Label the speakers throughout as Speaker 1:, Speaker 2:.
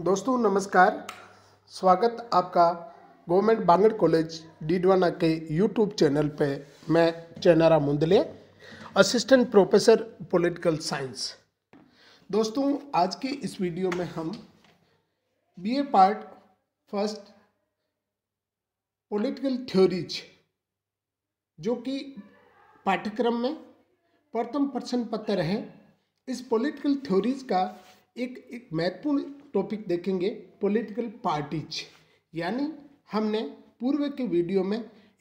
Speaker 1: दोस्तों नमस्कार स्वागत आपका गवर्नमेंट बांगड़ कॉलेज डीडवाना के यूट्यूब चैनल पे मैं चैनारा मुंदले असिस्टेंट प्रोफेसर पॉलिटिकल साइंस दोस्तों आज के इस वीडियो में हम BA part first political theories जो कि पाठ्यक्रम में प्रथम प्रश्न पत्र है इस पॉलिटिकल थ्योरीज का एक एक महत्वपूर्ण टॉपिक देखेंगे पॉलिटिकल पार्टीज यानी हमने पूर्व के वीडियो में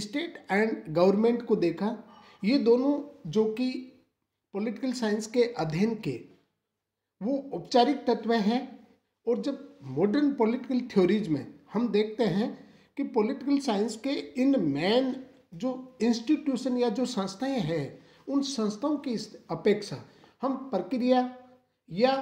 Speaker 1: स्टेट एंड गवर्नमेंट को देखा ये दोनों जो कि पॉलिटिकल साइंस के अध्ययन के वो औपचारिक तत्व हैं और जब मॉडर्न पॉलिटिकल थ्योरीज में हम देखते हैं कि पॉलिटिकल साइंस के इन मेन जो इंस्टीट्यूशन या जो संस्थाएं हैं उन संस्थाओं की अपेक्षा हम प्रक्रिया या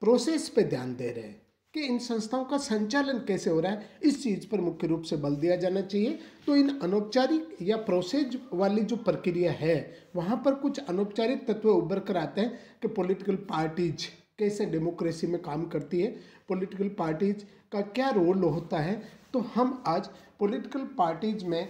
Speaker 1: प्रोसेस पे ध्यान दे रहे हैं कि इन संस्थाओं का संचालन कैसे हो रहा है इस चीज़ पर मुख्य रूप से बल दिया जाना चाहिए तो इन अनौपचारिक या प्रोसेस वाली जो प्रक्रिया है वहाँ पर कुछ अनौपचारिक तत्व उभर कर आते हैं कि पॉलिटिकल पार्टीज कैसे डेमोक्रेसी में काम करती है पॉलिटिकल पार्टीज का क्या रोल होता है तो हम आज पॉलिटिकल पार्टीज में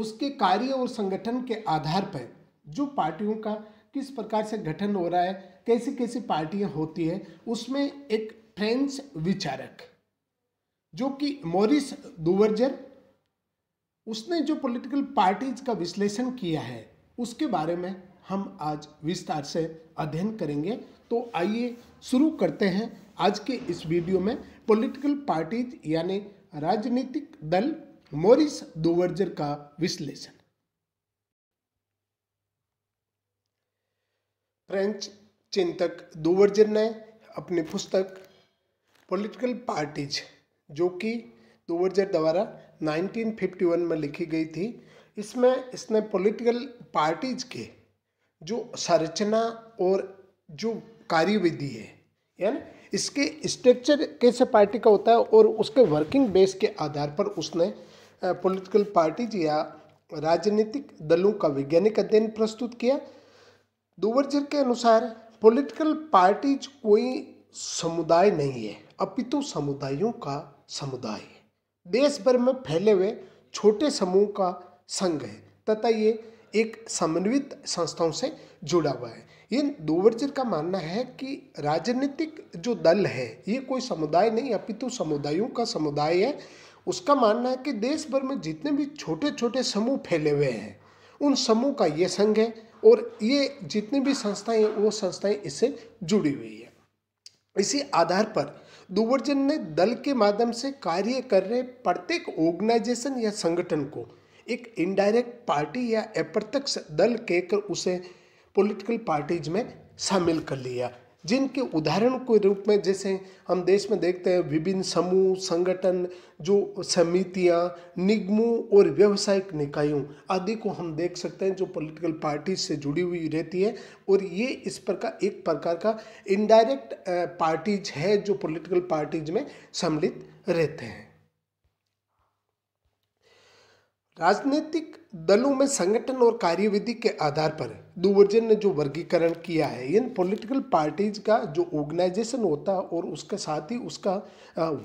Speaker 1: उसके कार्य और संगठन के आधार पर जो पार्टियों का किस प्रकार से गठन हो रहा है कैसी कैसी पार्टियां होती है उसमें एक फ्रेंच विचारक जो कि मोरिस दुवर्जर उसने जो पॉलिटिकल पार्टीज का विश्लेषण किया है उसके बारे में हम आज विस्तार से अध्ययन करेंगे तो आइए शुरू करते हैं आज के इस वीडियो में पॉलिटिकल पार्टीज यानी राजनीतिक दल मोरिस दुवर्जर का विश्लेषण फ्रेंच चिंतक दूवर्जन ने अपनी पुस्तक पॉलिटिकल पार्टीज जो कि दूवर्जन द्वारा 1951 में लिखी गई थी इसमें इसने पॉलिटिकल पार्टीज के जो संरचना और जो कार्यविधि है यानी इसके स्ट्रक्चर कैसे पार्टी का होता है और उसके वर्किंग बेस के आधार पर उसने पॉलिटिकल पार्टीज या राजनीतिक दलों का वैज्ञानिक अध्ययन प्रस्तुत किया दूवर्जर के अनुसार पॉलिटिकल पार्टीज कोई समुदाय नहीं है अपितु तो समुदायों का समुदाय है देश भर में फैले हुए छोटे समूह का संघ है तथा ये एक समन्वित संस्थाओं से जुड़ा हुआ है ये दोवर्जर का मानना है कि राजनीतिक जो दल है ये कोई समुदाय नहीं अपितु तो समुदायों का समुदाय है उसका मानना है कि देश भर में जितने भी छोटे छोटे समूह फैले हुए हैं उन समूह का ये संघ है और ये जितनी भी संस्थाएं हैं वो संस्थाएं इससे जुड़ी हुई है इसी आधार पर दुवर्जन ने दल के माध्यम से कार्य कर रहे प्रत्येक ऑर्गेनाइजेशन या संगठन को एक इनडायरेक्ट पार्टी या अप्रत्यक्ष दल कहकर उसे पॉलिटिकल पार्टीज में शामिल कर लिया जिनके उदाहरण के रूप में जैसे हम देश में देखते हैं विभिन्न समूह संगठन जो समितियां निगमों और व्यावसायिक निकायों आदि को हम देख सकते हैं जो पॉलिटिकल पार्टी से जुड़ी हुई रहती है और ये इस प्रकार एक प्रकार का इनडायरेक्ट पार्टीज है जो पॉलिटिकल पार्टीज में सम्मिलित रहते हैं राजनीतिक दलों में संगठन और कार्यविधि के आधार पर दुवर्जन ने जो वर्गीकरण किया है इन पॉलिटिकल पार्टीज का जो ऑर्गेनाइजेशन होता है और उसके साथ ही उसका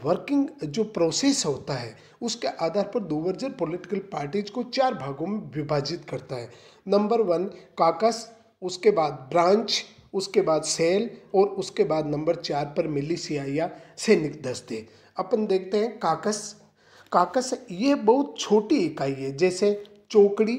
Speaker 1: वर्किंग जो प्रोसेस होता है उसके आधार पर दुवर्जन पॉलिटिकल पार्टीज को चार भागों में विभाजित करता है नंबर वन काकस उसके बाद ब्रांच उसके बाद सेल और उसके बाद नंबर चार पर मिली सियाया सैनिक दस्ते अपन देखते हैं काकस काकस ये बहुत छोटी इकाई है जैसे चौकड़ी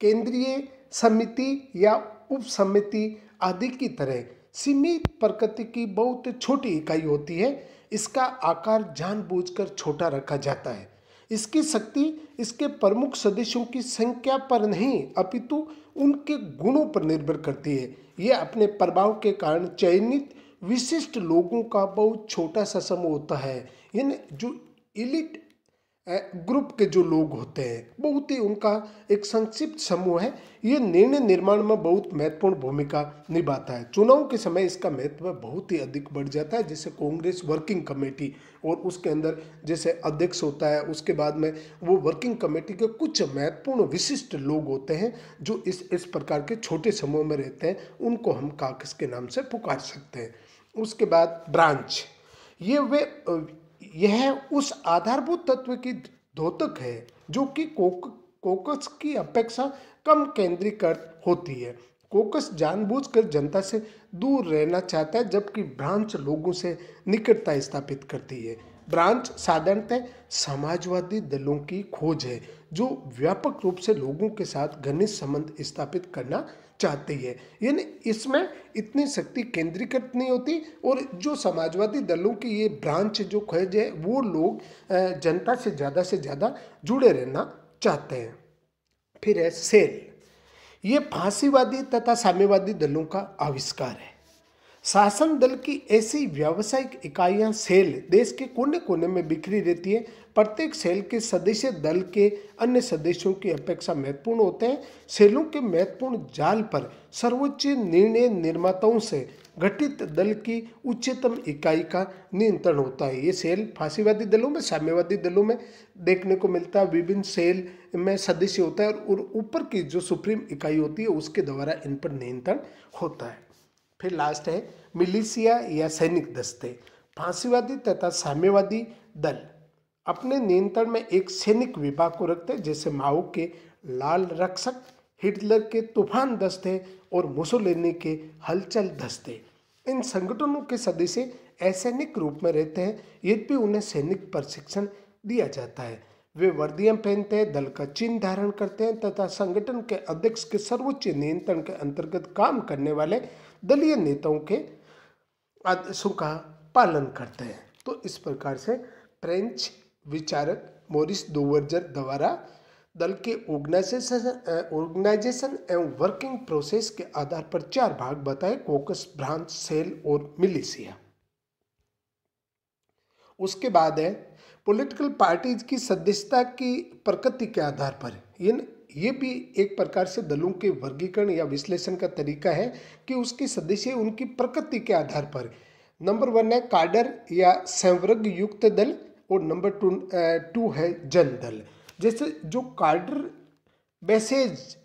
Speaker 1: केंद्रीय समिति या उप समिति आदि की तरह सीमित प्रकृति की बहुत छोटी इकाई होती है इसका आकार जानबूझकर छोटा रखा जाता है इसकी शक्ति इसके प्रमुख सदस्यों की संख्या पर नहीं अपितु उनके गुणों पर निर्भर करती है ये अपने प्रभाव के कारण चयनित विशिष्ट लोगों का बहुत छोटा सा समूह होता है इन जो इलिट ग्रुप के जो लोग होते हैं बहुत ही उनका एक संक्षिप्त समूह है ये निर्णय निर्माण में बहुत महत्वपूर्ण भूमिका निभाता है चुनाव के समय इसका महत्व बहुत ही अधिक बढ़ जाता है जैसे कांग्रेस वर्किंग कमेटी और उसके अंदर जैसे अध्यक्ष होता है उसके बाद में वो वर्किंग कमेटी के कुछ महत्वपूर्ण विशिष्ट लोग होते हैं जो इस इस प्रकार के छोटे समूह में रहते हैं उनको हम काकस के नाम से पुकार सकते हैं उसके बाद ब्रांच ये वे यह उस आधारभूत तत्व की धोतक है जो कि कोक कोकस की अपेक्षा कम केंद्रीकृत होती है कोकस जानबूझकर जनता से दूर रहना चाहता है जबकि ब्रांच लोगों से निकटता स्थापित करती है ब्रांच साधारणतः समाजवादी दलों की खोज है जो व्यापक रूप से लोगों के साथ घनिष्ठ संबंध स्थापित करना चाहती है यानी इसमें इतनी शक्ति केंद्रीकृत नहीं होती और जो समाजवादी दलों की ये ब्रांच जो खज है वो लोग जनता से ज़्यादा से ज़्यादा जुड़े रहना चाहते हैं फिर है सेल ये फांसीवादी तथा साम्यवादी दलों का आविष्कार है शासन दल की ऐसी व्यावसायिक इकाइयां सेल देश के कोने कोने में बिखरी रहती है प्रत्येक सेल के सदस्य दल के अन्य सदस्यों की अपेक्षा महत्वपूर्ण होते हैं सेलों के महत्वपूर्ण जाल पर सर्वोच्च निर्णय निर्माताओं से गठित दल की उच्चतम इकाई का नियंत्रण होता है ये सेल फांसीवादी दलों में साम्यवादी दलों में देखने को मिलता है विभिन्न सेल में सदस्य होता है और ऊपर की जो सुप्रीम इकाई होती है उसके द्वारा इन पर नियंत्रण होता है फिर लास्ट है मिलिशिया या सैनिक दस्ते फांसीवादी तथा साम्यवादी दल अपने नियंत्रण में एक सैनिक विभाग को रखते हैं जैसे माओ के लाल रक्षक हिटलर के तूफान दस्ते और मुसोलिनी के हलचल दस्ते इन संगठनों के सदस्य असैनिक रूप में रहते हैं यद्यपि उन्हें सैनिक प्रशिक्षण दिया जाता है वे वर्दियां पहनते हैं दल का चिन्ह धारण करते हैं तथा संगठन के अध्यक्ष के सर्वोच्च नियंत्रण के अंतर्गत काम करने वाले दलीय नेताओं के आदेशों का पालन करते हैं तो इस प्रकार से फ्रेंच विचारक मोरिस दोवर्जर द्वारा दल के ऑर्गेनाइजेशन ऑर्गेनाइजेशन एवं वर्किंग प्रोसेस के आधार पर चार भाग बताए कोकस ब्रांच सेल और मिलिशिया उसके बाद है पॉलिटिकल पार्टीज की सदस्यता की प्रकृति के आधार पर इन ये भी एक प्रकार से दलों के वर्गीकरण या विश्लेषण का तरीका है कि उसकी सदस्य उनकी प्रकृति के आधार पर नंबर वन है काडर या संवर्ग युक्त दल और नंबर टू टू है जन दल जैसे जो काडर बैसेज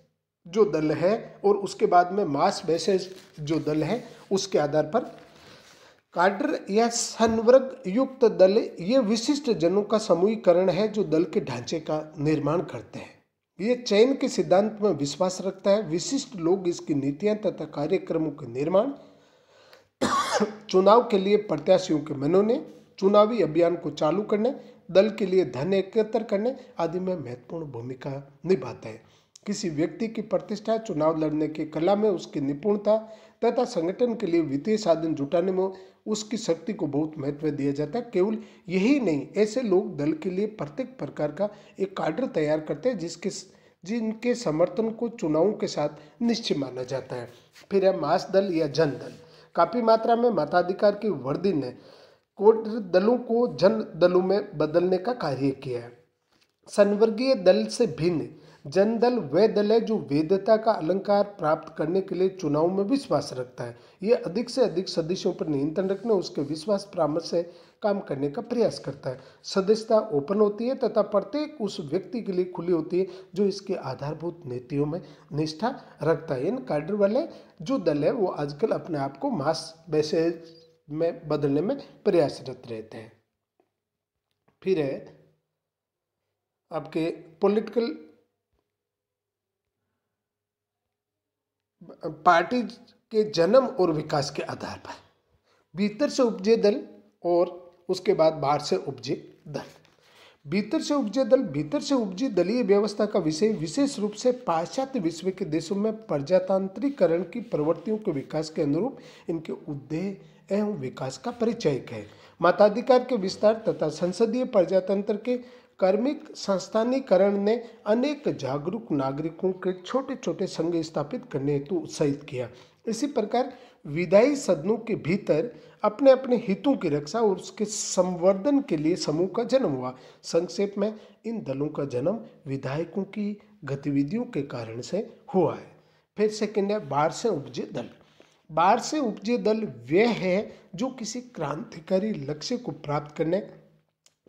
Speaker 1: जो दल है और उसके बाद में मास बैसेज जो दल है उसके आधार पर काडर या संवर्ग युक्त दल ये विशिष्ट जनों का समूहीकरण है जो दल के ढांचे का निर्माण करते हैं ये चयन के सिद्धांत में विश्वास रखता है विशिष्ट लोग इसकी नीतियां तथा कार्यक्रमों के निर्माण चुनाव के लिए प्रत्याशियों के मनोने चुनावी अभियान को चालू करने दल के लिए धन एकत्र करने आदि में महत्वपूर्ण भूमिका निभाता है किसी व्यक्ति की प्रतिष्ठा चुनाव लड़ने की कला में उसकी निपुणता तथा संगठन के लिए वित्तीय साधन जुटाने में उसकी शक्ति को बहुत महत्व दिया जाता है केवल यही नहीं ऐसे लोग दल के लिए प्रत्येक प्रकार का एक कार्डर तैयार करते हैं जिसके जिनके समर्थन को चुनावों के साथ निश्चय माना जाता है फिर है मास दल या जन दल काफ़ी मात्रा में मताधिकार की वर्दी ने कोट दलों को जन दलों में बदलने का कार्य किया है संवर्गीय दल से भिन्न जनदल वह दल है जो वेदता का अलंकार प्राप्त करने के लिए चुनाव में विश्वास रखता है यह अधिक से अधिक सदस्यों पर नियंत्रण रखने उसके विश्वास परामर्श से काम करने का प्रयास करता है सदस्यता ओपन होती है तथा प्रत्येक उस व्यक्ति के लिए खुली होती है जो इसके आधारभूत नीतियों में निष्ठा रखता है इन कार्डर वाले जो दल है वो आजकल अपने आप को मास मैसेज में बदलने में प्रयासरत रहते हैं फिर है आपके पॉलिटिकल पार्टी के जन्म और विकास के आधार पर भीतर से उपजे दल और उसके बाद बाहर से उपजे दल भीतर से उपजे दल भीतर से उपजी दलीय व्यवस्था का विषय विशेष रूप से पाश्चात्य विश्व के देशों में प्रजातांत्रिकरण की प्रवृत्तियों के विकास के अनुरूप इनके उद्देश्य एवं विकास का परिचय है मताधिकार के विस्तार तथा संसदीय प्रजातंत्र के कार्मिक संस्थानीकरण ने अनेक जागरूक नागरिकों के छोटे छोटे संघ स्थापित करने हेतु उत्साहित किया इसी प्रकार विदाई सदनों के भीतर अपने अपने हितों की रक्षा और उसके संवर्धन के लिए समूह का जन्म हुआ संक्षेप में इन दलों का जन्म विधायकों की गतिविधियों के कारण से हुआ है फिर सेकेंड है बाहर से उपजे दल बाहर से उपजे दल वह है जो किसी क्रांतिकारी लक्ष्य को प्राप्त करने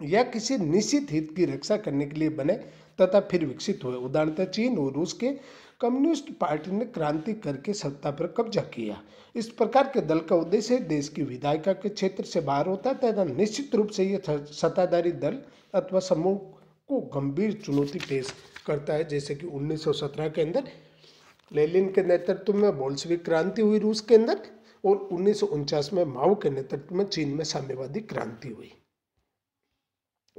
Speaker 1: या किसी निश्चित हित की रक्षा करने के लिए बने तथा फिर विकसित हुए उदाहरणतः चीन और रूस के कम्युनिस्ट पार्टी ने क्रांति करके सत्ता पर कब्जा किया इस प्रकार के दल का उद्देश्य देश की विधायिका के क्षेत्र से बाहर होता है तथा निश्चित रूप से यह सत्ताधारी दल अथवा समूह को गंभीर चुनौती पेश करता है जैसे कि 1917 के अंदर लेलिन के नेतृत्व में बोल्सविक क्रांति हुई रूस के अंदर और उन्नीस में माओ के नेतृत्व में चीन में साम्यवादी क्रांति हुई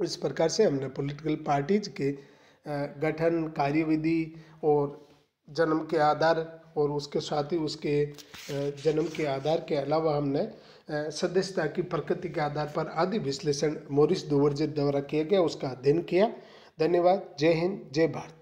Speaker 1: इस प्रकार से हमने पॉलिटिकल पार्टीज के गठन कार्यविधि और जन्म के आधार और उसके साथ ही उसके जन्म के आधार के अलावा हमने सदस्यता की प्रकृति के आधार पर आदि विश्लेषण मोरिस दुवर्जित द्वारा किया गया उसका अध्ययन किया धन्यवाद जय हिंद जय भारत